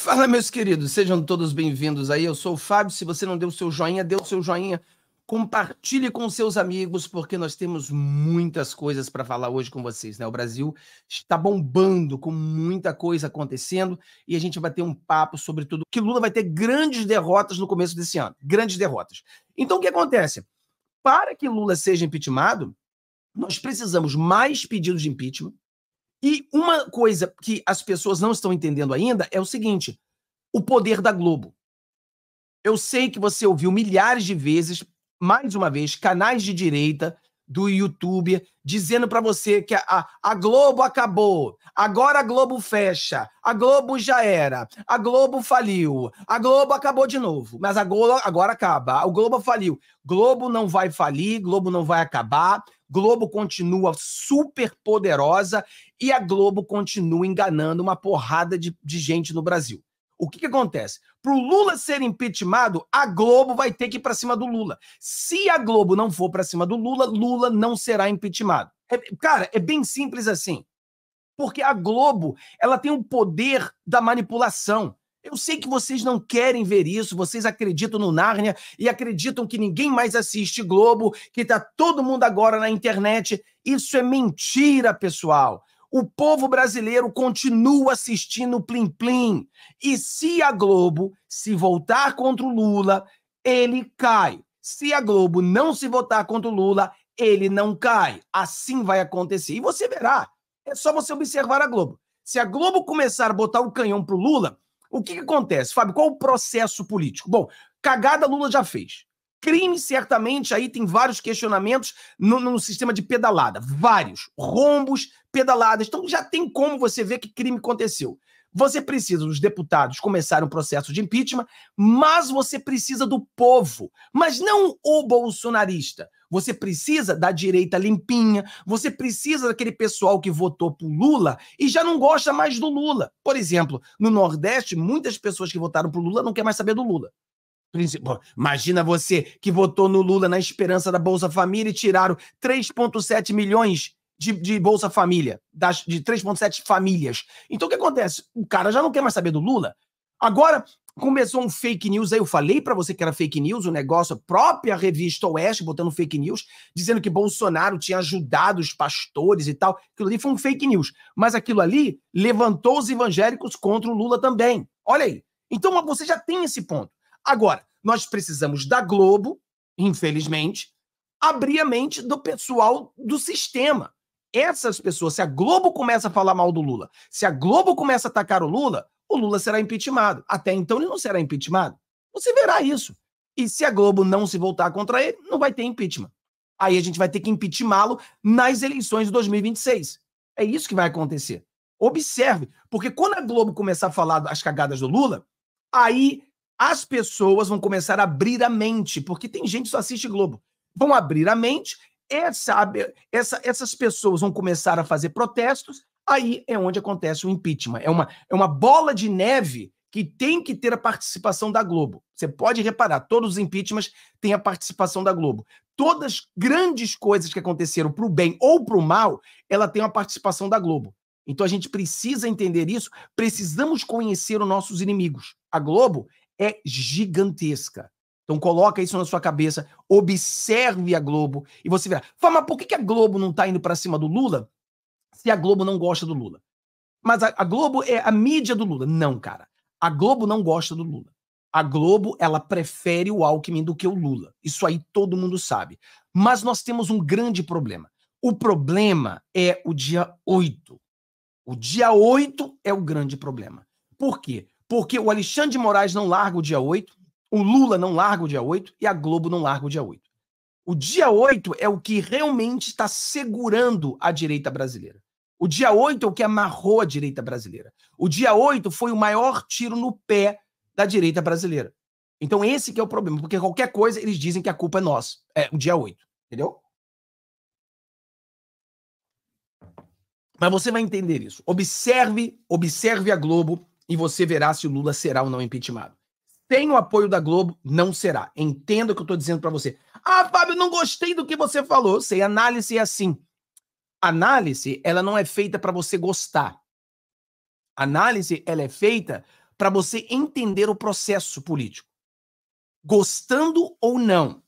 Fala, meus queridos, sejam todos bem-vindos aí. Eu sou o Fábio. Se você não deu o seu joinha, dê o seu joinha. Compartilhe com seus amigos, porque nós temos muitas coisas para falar hoje com vocês, né? O Brasil está bombando com muita coisa acontecendo e a gente vai ter um papo sobre tudo. Que Lula vai ter grandes derrotas no começo desse ano grandes derrotas. Então, o que acontece? Para que Lula seja impeachmentado, nós precisamos mais pedidos de impeachment, e uma coisa que as pessoas não estão entendendo ainda é o seguinte: o poder da Globo. Eu sei que você ouviu milhares de vezes, mais uma vez, canais de direita do YouTube dizendo para você que a, a Globo acabou, agora a Globo fecha, a Globo já era, a Globo faliu, a Globo acabou de novo, mas a Globo agora acaba, o Globo faliu. Globo não vai falir, Globo não vai acabar, Globo continua super poderosa e a Globo continua enganando uma porrada de, de gente no Brasil. O que, que acontece? Para o Lula ser impeachmentado, a Globo vai ter que ir para cima do Lula. Se a Globo não for para cima do Lula, Lula não será impeachmentado. É, cara, é bem simples assim. Porque a Globo ela tem o poder da manipulação. Eu sei que vocês não querem ver isso, vocês acreditam no Nárnia e acreditam que ninguém mais assiste Globo, que está todo mundo agora na internet. Isso é mentira, pessoal. O povo brasileiro continua assistindo o Plim Plim. E se a Globo se voltar contra o Lula, ele cai. Se a Globo não se votar contra o Lula, ele não cai. Assim vai acontecer. E você verá. É só você observar a Globo. Se a Globo começar a botar o canhão pro Lula, o que, que acontece? Fábio, qual o processo político? Bom, cagada Lula já fez. Crime, certamente, aí tem vários questionamentos no, no sistema de pedalada. Vários. Rombos, pedaladas. Então já tem como você ver que crime aconteceu. Você precisa dos deputados começarem um processo de impeachment, mas você precisa do povo, mas não o bolsonarista. Você precisa da direita limpinha, você precisa daquele pessoal que votou por Lula e já não gosta mais do Lula. Por exemplo, no Nordeste, muitas pessoas que votaram por Lula não querem mais saber do Lula. Imagina você que votou no Lula na esperança da Bolsa Família e tiraram 3,7 milhões de, de Bolsa Família, das, de 3,7 famílias. Então o que acontece? O cara já não quer mais saber do Lula. Agora começou um fake news aí, eu falei para você que era fake news, o um negócio, a própria revista Oeste botando fake news, dizendo que Bolsonaro tinha ajudado os pastores e tal. Aquilo ali foi um fake news. Mas aquilo ali levantou os evangélicos contra o Lula também. Olha aí. Então você já tem esse ponto. Agora, nós precisamos da Globo, infelizmente, abrir a mente do pessoal do sistema essas pessoas, se a Globo começa a falar mal do Lula, se a Globo começa a atacar o Lula, o Lula será impeachmentado. Até então ele não será impeachmentado. Você verá isso. E se a Globo não se voltar contra ele, não vai ter impeachment. Aí a gente vai ter que impeachmentá-lo nas eleições de 2026. É isso que vai acontecer. Observe, porque quando a Globo começar a falar as cagadas do Lula, aí as pessoas vão começar a abrir a mente, porque tem gente que só assiste Globo. Vão abrir a mente é, essa, essas pessoas vão começar a fazer protestos, aí é onde acontece o impeachment. É uma, é uma bola de neve que tem que ter a participação da Globo. Você pode reparar, todos os impeachments têm a participação da Globo. Todas grandes coisas que aconteceram para o bem ou para o mal, ela tem a participação da Globo. Então a gente precisa entender isso, precisamos conhecer os nossos inimigos. A Globo é gigantesca. Então coloca isso na sua cabeça, observe a Globo e você verá. Fala, mas por que a Globo não está indo para cima do Lula se a Globo não gosta do Lula? Mas a, a Globo é a mídia do Lula. Não, cara. A Globo não gosta do Lula. A Globo, ela prefere o Alckmin do que o Lula. Isso aí todo mundo sabe. Mas nós temos um grande problema. O problema é o dia 8. O dia 8 é o grande problema. Por quê? Porque o Alexandre de Moraes não larga o dia 8, o Lula não larga o dia 8 e a Globo não larga o dia 8. O dia 8 é o que realmente está segurando a direita brasileira. O dia 8 é o que amarrou a direita brasileira. O dia 8 foi o maior tiro no pé da direita brasileira. Então esse que é o problema, porque qualquer coisa eles dizem que a culpa é nossa. É o dia 8, entendeu? Mas você vai entender isso. Observe, observe a Globo e você verá se o Lula será ou não impeachmentado. Tem o apoio da Globo? Não será. Entenda o que eu estou dizendo para você. Ah, Fábio, não gostei do que você falou. Eu sei, análise é assim. Análise, ela não é feita para você gostar. Análise, ela é feita para você entender o processo político. Gostando ou não.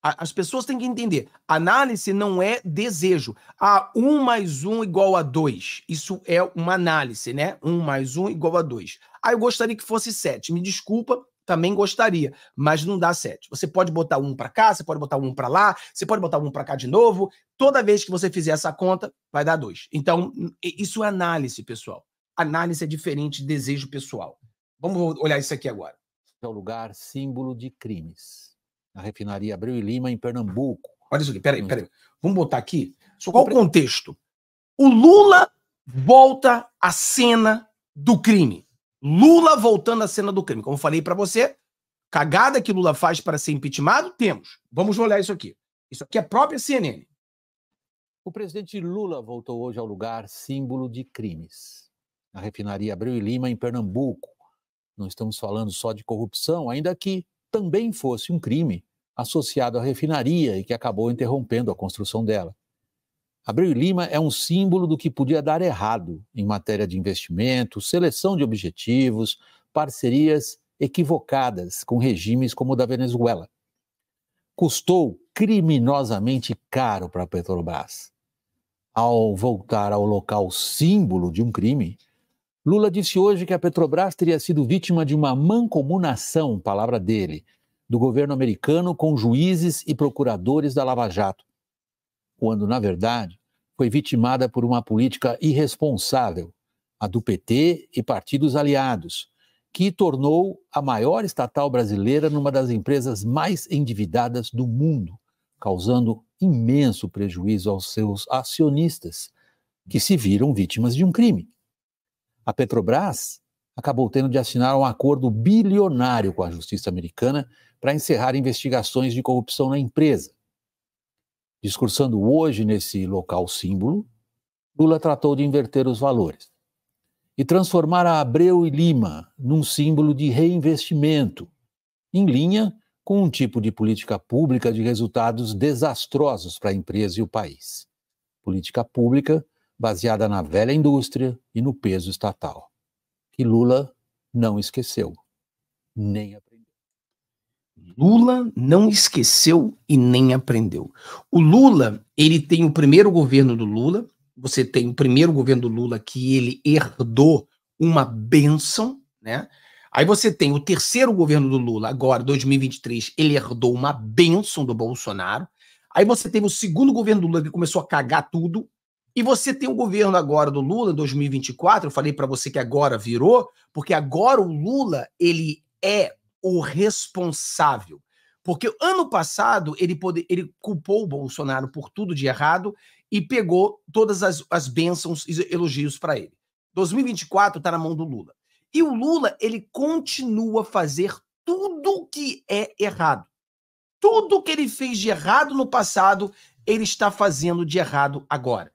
As pessoas têm que entender: análise não é desejo. Ah, um mais um igual a dois, Isso é uma análise, né? um mais um igual a dois. Ah, eu gostaria que fosse sete. Me desculpa, também gostaria, mas não dá sete. Você pode botar um para cá, você pode botar um para lá, você pode botar um para cá de novo. Toda vez que você fizer essa conta, vai dar dois. Então, isso é análise, pessoal. Análise é diferente de desejo pessoal. Vamos olhar isso aqui agora. É o lugar símbolo de crimes a refinaria Abreu e Lima, em Pernambuco. Olha isso aqui, peraí, peraí. Vamos botar aqui. Só qual o contexto? O Lula volta à cena do crime. Lula voltando à cena do crime. Como eu falei para você, cagada que Lula faz para ser impeachmentado, temos. Vamos olhar isso aqui. Isso aqui é própria CNN. O presidente Lula voltou hoje ao lugar símbolo de crimes. A refinaria Abreu e Lima, em Pernambuco. Não estamos falando só de corrupção, ainda que também fosse um crime associado à refinaria e que acabou interrompendo a construção dela. Abreu Lima é um símbolo do que podia dar errado em matéria de investimento, seleção de objetivos, parcerias equivocadas com regimes como o da Venezuela. Custou criminosamente caro para a Petrobras. Ao voltar ao local símbolo de um crime, Lula disse hoje que a Petrobras teria sido vítima de uma mancomunação, palavra dele, do governo americano com juízes e procuradores da Lava Jato, quando, na verdade, foi vitimada por uma política irresponsável, a do PT e partidos aliados, que tornou a maior estatal brasileira numa das empresas mais endividadas do mundo, causando imenso prejuízo aos seus acionistas, que se viram vítimas de um crime. A Petrobras acabou tendo de assinar um acordo bilionário com a justiça americana para encerrar investigações de corrupção na empresa. Discursando hoje nesse local símbolo, Lula tratou de inverter os valores e transformar a Abreu e Lima num símbolo de reinvestimento, em linha com um tipo de política pública de resultados desastrosos para a empresa e o país. Política pública baseada na velha indústria e no peso estatal, que Lula não esqueceu, nem aprendeu. Lula não esqueceu e nem aprendeu. O Lula, ele tem o primeiro governo do Lula, você tem o primeiro governo do Lula que ele herdou uma benção, né? Aí você tem o terceiro governo do Lula, agora 2023, ele herdou uma benção do Bolsonaro. Aí você teve o segundo governo do Lula que começou a cagar tudo. E você tem o governo agora do Lula, 2024, eu falei para você que agora virou, porque agora o Lula, ele é o responsável. Porque ano passado ele, pode, ele culpou o Bolsonaro por tudo de errado e pegou todas as, as bênçãos e elogios para ele. 2024 está na mão do Lula. E o Lula, ele continua a fazer tudo que é errado. Tudo que ele fez de errado no passado, ele está fazendo de errado agora.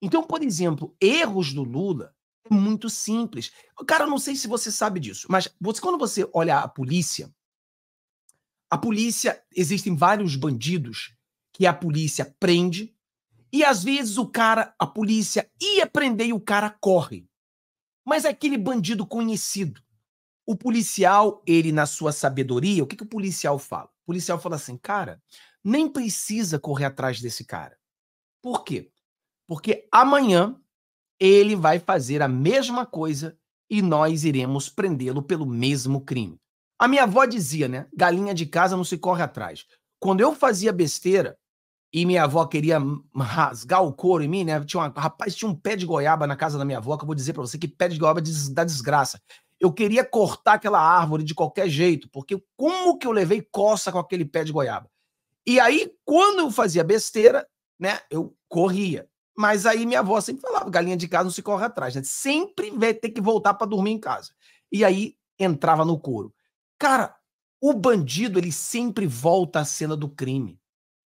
Então, por exemplo, erros do Lula muito simples. Cara, eu não sei se você sabe disso, mas você, quando você olha a polícia, a polícia, existem vários bandidos que a polícia prende, e às vezes o cara, a polícia ia prender e o cara corre. Mas é aquele bandido conhecido. O policial, ele, na sua sabedoria, o que, que o policial fala? O policial fala assim, cara, nem precisa correr atrás desse cara. Por quê? Porque amanhã ele vai fazer a mesma coisa e nós iremos prendê-lo pelo mesmo crime. A minha avó dizia, né? Galinha de casa não se corre atrás. Quando eu fazia besteira e minha avó queria rasgar o couro em mim, né? Tinha uma, rapaz, tinha um pé de goiaba na casa da minha avó, que eu vou dizer para você que pé de goiaba dá desgraça. Eu queria cortar aquela árvore de qualquer jeito, porque como que eu levei coça com aquele pé de goiaba? E aí, quando eu fazia besteira, né, eu corria. Mas aí minha avó sempre falava: galinha de casa não se corre atrás, né? Sempre vai ter que voltar para dormir em casa. E aí entrava no couro. Cara, o bandido, ele sempre volta à cena do crime.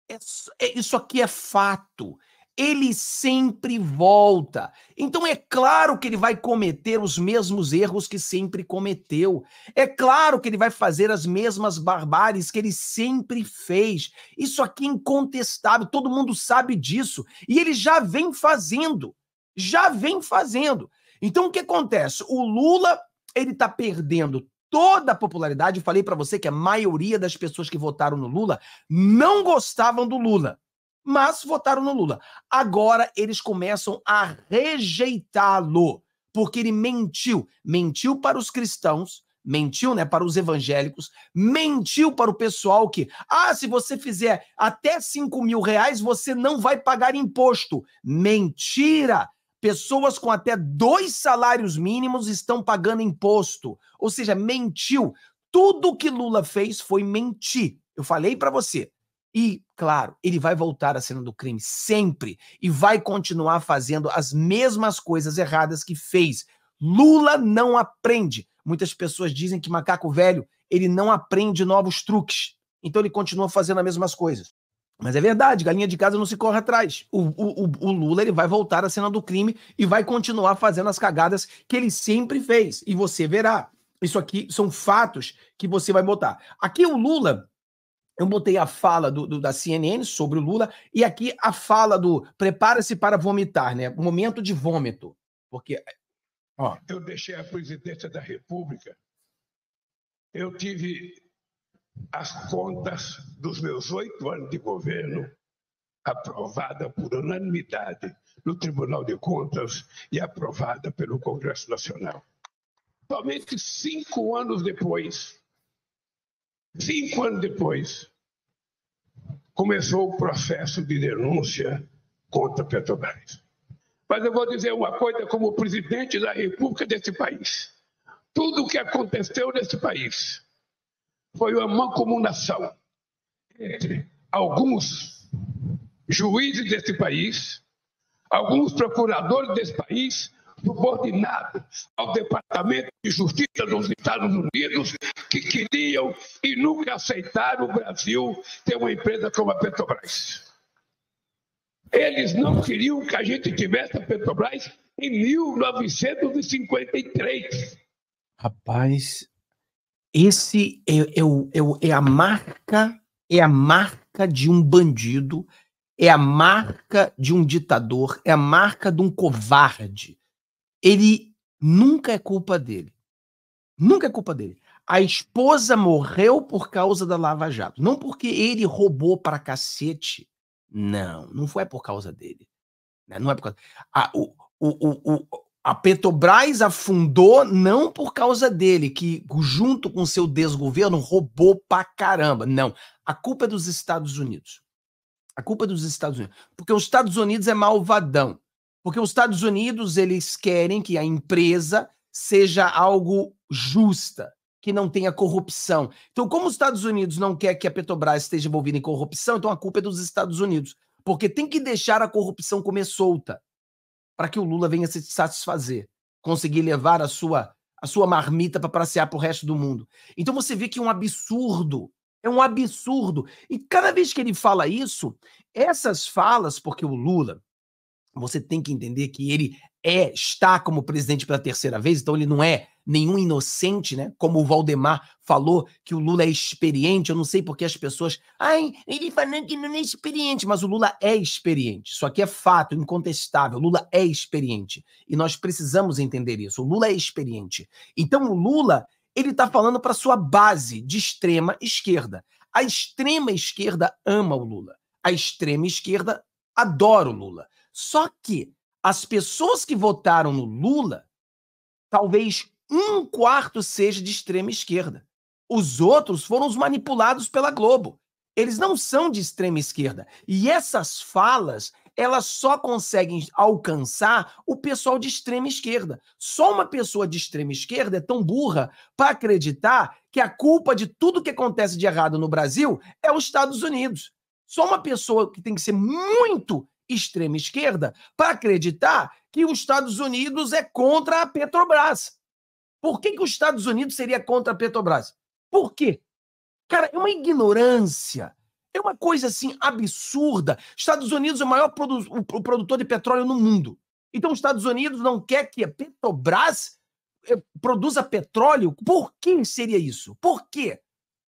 É, é, isso aqui é fato ele sempre volta. Então é claro que ele vai cometer os mesmos erros que sempre cometeu. É claro que ele vai fazer as mesmas barbáries que ele sempre fez. Isso aqui é incontestável, todo mundo sabe disso. E ele já vem fazendo. Já vem fazendo. Então o que acontece? O Lula, ele tá perdendo toda a popularidade. Eu falei para você que a maioria das pessoas que votaram no Lula não gostavam do Lula mas votaram no Lula. Agora eles começam a rejeitá-lo, porque ele mentiu. Mentiu para os cristãos, mentiu, né, para os evangélicos, mentiu para o pessoal que, ah, se você fizer até 5 mil reais, você não vai pagar imposto. Mentira! Pessoas com até dois salários mínimos estão pagando imposto. Ou seja, mentiu. Tudo que Lula fez foi mentir. Eu falei para você, e, claro, ele vai voltar à cena do crime sempre e vai continuar fazendo as mesmas coisas erradas que fez. Lula não aprende. Muitas pessoas dizem que macaco velho, ele não aprende novos truques. Então ele continua fazendo as mesmas coisas. Mas é verdade, galinha de casa não se corre atrás. O, o, o, Lula ele vai voltar à cena do crime e vai continuar fazendo as cagadas que ele sempre fez. E você verá. Isso aqui são fatos que você vai botar. Aqui o Lula, eu botei a fala do, do, da CNN sobre o Lula e aqui a fala do prepara-se para vomitar, né? Momento de vômito. Porque. Ó. Eu deixei a presidência da República. Eu tive as contas dos meus oito anos de governo aprovada por unanimidade no Tribunal de Contas e aprovada pelo Congresso Nacional. Somente cinco anos depois, Cinco anos depois, começou o processo de denúncia contra Petrobras. Mas eu vou dizer uma coisa como presidente da República desse país. Tudo o que aconteceu nesse país foi uma mancomunação entre alguns juízes desse país, alguns procuradores desse país, subordinado ao Departamento de Justiça dos Estados Unidos, que queriam e nunca aceitaram o Brasil ter uma empresa como a Petrobras. Eles não queriam que a gente tivesse a Petrobras em 1953. Rapaz, esse é, é, é, é a marca, é a marca de um bandido é a marca de um ditador, é a marca de um covarde, ele nunca é culpa dele. Nunca é culpa dele. A esposa morreu por causa da Lava Jato. Não porque ele roubou para cacete. Não, não foi por causa dele. Né? Não é por causa. A, o, o, o, a Petrobras afundou não por causa dele, que junto com seu desgoverno roubou pra caramba. Não. A culpa é dos Estados Unidos. A culpa é dos Estados Unidos. Porque os Estados Unidos é malvadão. Porque os Estados Unidos, eles querem que a empresa seja algo justa, que não tenha corrupção. Então, como os Estados Unidos não quer que a Petrobras esteja envolvida em corrupção, então a culpa é dos Estados Unidos, porque tem que deixar a corrupção comer solta para que o Lula venha se satisfazer, conseguir levar a sua a sua marmita para passear para o resto do mundo. Então você vê que é um absurdo, é um absurdo. E cada vez que ele fala isso, essas falas, porque o Lula você tem que entender que ele é, está como presidente pela terceira vez, então ele não é nenhum inocente, né? Como o Valdemar falou que o Lula é experiente, eu não sei porque as pessoas, ai, ele falando que não é experiente, mas o Lula é experiente. Isso aqui é fato, incontestável. O Lula é experiente e nós precisamos entender isso. O Lula é experiente. Então o Lula, ele está falando para sua base de extrema esquerda. A extrema esquerda ama o Lula. A extrema esquerda adoro Lula. Só que as pessoas que votaram no Lula, talvez um quarto seja de extrema esquerda. Os outros foram os manipulados pela Globo. Eles não são de extrema esquerda. E essas falas, elas só conseguem alcançar o pessoal de extrema esquerda. Só uma pessoa de extrema esquerda é tão burra para acreditar que a culpa de tudo que acontece de errado no Brasil é os Estados Unidos. Só uma pessoa que tem que ser muito extrema esquerda para acreditar que os Estados Unidos é contra a Petrobras. Por que, que os Estados Unidos seria contra a Petrobras? Por quê? Cara, é uma ignorância. É uma coisa assim absurda. Estados Unidos é o maior produ o produtor de petróleo no mundo. Então, os Estados Unidos não quer que a Petrobras eh, produza petróleo? Por que seria isso? Por quê?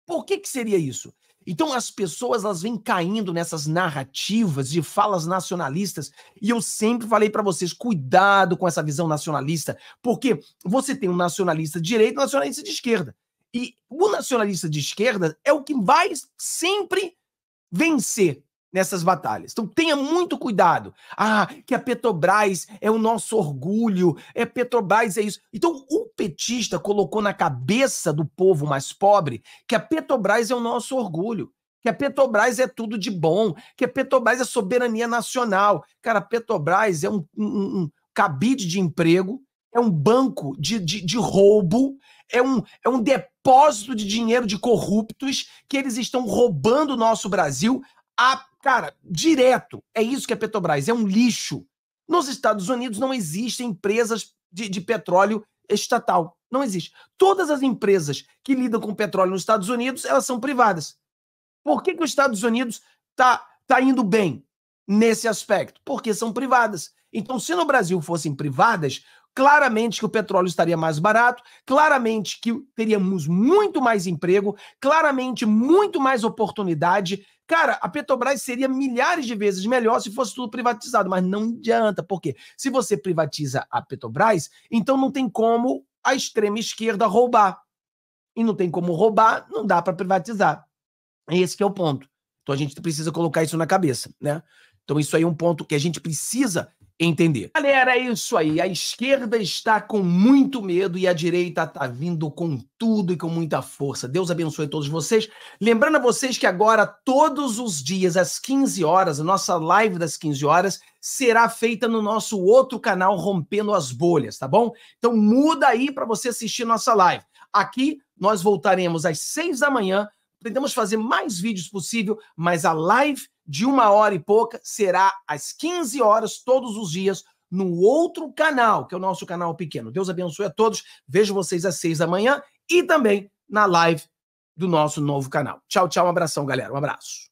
Por que, que seria isso? Então as pessoas elas vêm caindo nessas narrativas de falas nacionalistas, e eu sempre falei para vocês, cuidado com essa visão nacionalista, porque você tem um nacionalista de direita e um nacionalista de esquerda. E o nacionalista de esquerda é o que vai sempre vencer nessas batalhas. Então tenha muito cuidado. Ah, que a Petrobras é o nosso orgulho, é Petrobras é isso. Então o petista colocou na cabeça do povo mais pobre que a Petrobras é o nosso orgulho, que a Petrobras é tudo de bom, que a Petrobras é soberania nacional. Cara, a Petrobras é um, um, um cabide de emprego, é um banco de, de, de roubo, é um, é um depósito de dinheiro de corruptos que eles estão roubando o nosso Brasil a Cara, direto. É isso que é Petrobras, é um lixo. Nos Estados Unidos não existem empresas de, de petróleo estatal. Não existe. Todas as empresas que lidam com petróleo nos Estados Unidos, elas são privadas. Por que, que os Estados Unidos tá, tá indo bem nesse aspecto? Porque são privadas. Então, se no Brasil fossem privadas, claramente que o petróleo estaria mais barato, claramente que teríamos muito mais emprego, claramente muito mais oportunidade, Cara, a Petrobras seria milhares de vezes melhor se fosse tudo privatizado, mas não adianta, porque se você privatiza a Petrobras, então não tem como a extrema esquerda roubar. E não tem como roubar, não dá para privatizar. Esse é o ponto. Então a gente precisa colocar isso na cabeça, né? Então isso aí é um ponto que a gente precisa entender. Galera, é isso aí. A esquerda está com muito medo e a direita está vindo com tudo e com muita força. Deus abençoe todos vocês. Lembrando a vocês que agora, todos os dias, às 15 horas, a nossa live das 15 horas será feita no nosso outro canal, Rompendo as Bolhas, tá bom? Então muda aí para você assistir nossa live. Aqui nós voltaremos às 6 da manhã. Tentamos fazer mais vídeos possível, mas a live de uma hora e pouca, será às 15 horas, todos os dias, no outro canal, que é o nosso canal pequeno. Deus abençoe a todos. Vejo vocês às seis da manhã e também na live do nosso novo canal. Tchau, tchau. Um abração, galera. Um abraço.